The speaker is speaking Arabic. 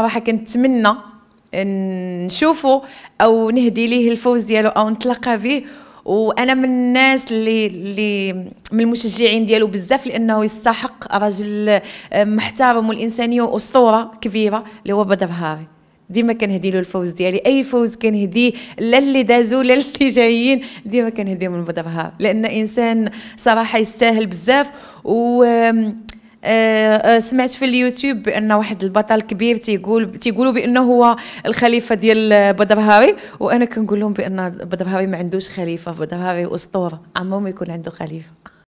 صراحه كنتمنى نشوفه او نهدي ليه الفوز ديالو او نتلاقى به وانا من الناس اللي اللي من المشجعين ديالو بزاف لانه يستحق راجل آه، محترم والانسانيه واسطوره كبيره اللي هو بدر هاري ديما كنهدي له الفوز ديالي اي فوز كنهديه لا اللي دازوا لا اللي جايين ديما كنهديهم من بدر هاري لان انسان صراحه يستاهل بزاف و آه، آه، سمعت في اليوتيوب بان واحد البطل كبير تيقول تيقولوا بانه هو الخليفه ديال بدرهاوي وانا كنقول لهم بان بدرهاوي ما عندوش خليفه بدرهاوي اسطوره عمره ما يكون عنده خليفه